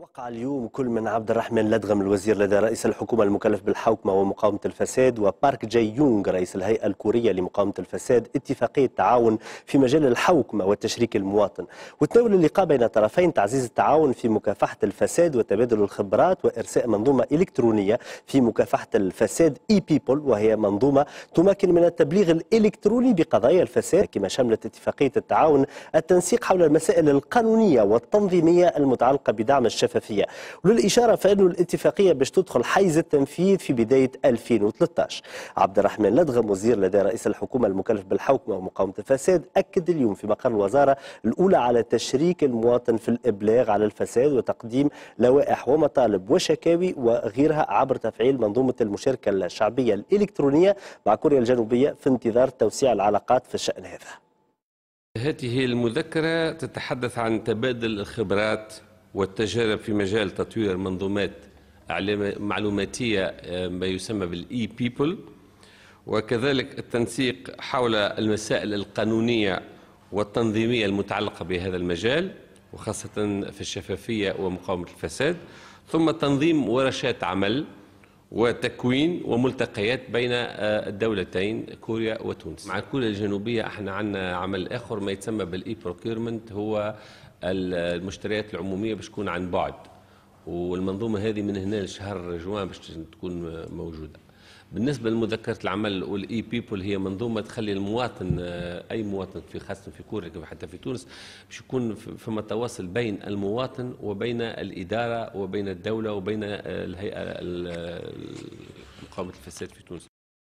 وقع اليوم كل من عبد الرحمن لدغم الوزير لدى رئيس الحكومة المكلف بالحوكمة ومقاومة الفساد وبارك جاي يونغ رئيس الهيئة الكورية لمقاومة الفساد اتفاقية تعاون في مجال الحوكمة والتشريك المواطن وتناول اللقاء بين طرفين تعزيز التعاون في مكافحة الفساد وتبادل الخبرات وإرساء منظومة إلكترونية في مكافحة الفساد إي بيبل وهي منظومة تمكن من التبليغ الإلكتروني بقضايا الفساد كما شملت اتفاقية التعاون التنسيق حول المسائل القانونية والتنظيمية المتعلقة بدعم الشركة الشفافية وللإشارة فان الاتفاقية باش تدخل حيز التنفيذ في بداية 2013 عبد الرحمن لدغم وزير لدى رئيس الحكومة المكلف بالحوكمة ومقاومة الفساد أكد اليوم في مقر الوزارة الأولى على تشريك المواطن في الإبلاغ على الفساد وتقديم لوائح ومطالب وشكاوي وغيرها عبر تفعيل منظومة المشاركة الشعبية الإلكترونية مع كوريا الجنوبية في انتظار توسيع العلاقات في الشأن هذا هذه المذكرة تتحدث عن تبادل الخبرات والتجارب في مجال تطوير منظومات معلوماتية آه، ما يسمى بالإي بيبل وكذلك التنسيق حول المسائل القانونية والتنظيمية المتعلقة بهذا المجال وخاصة في الشفافية ومقاومة الفساد ثم تنظيم ورشات عمل وتكوين وملتقيات بين آه، الدولتين كوريا وتونس مع كوريا الجنوبية احنا عندنا عمل آخر ما يتسمى بالإي بروكيرمنت هو المشتريات العمومية باش تكون عن بعد والمنظومه هذه من هنا لشهر جوان باش تكون موجوده بالنسبه لمذكره العمل والاي بيبل هي منظومه تخلي المواطن اي مواطن في خاصه في كوريا حتى في تونس باش يكون فما تواصل بين المواطن وبين الاداره وبين الدوله وبين آه، الهيئه مقاومه الفساد في تونس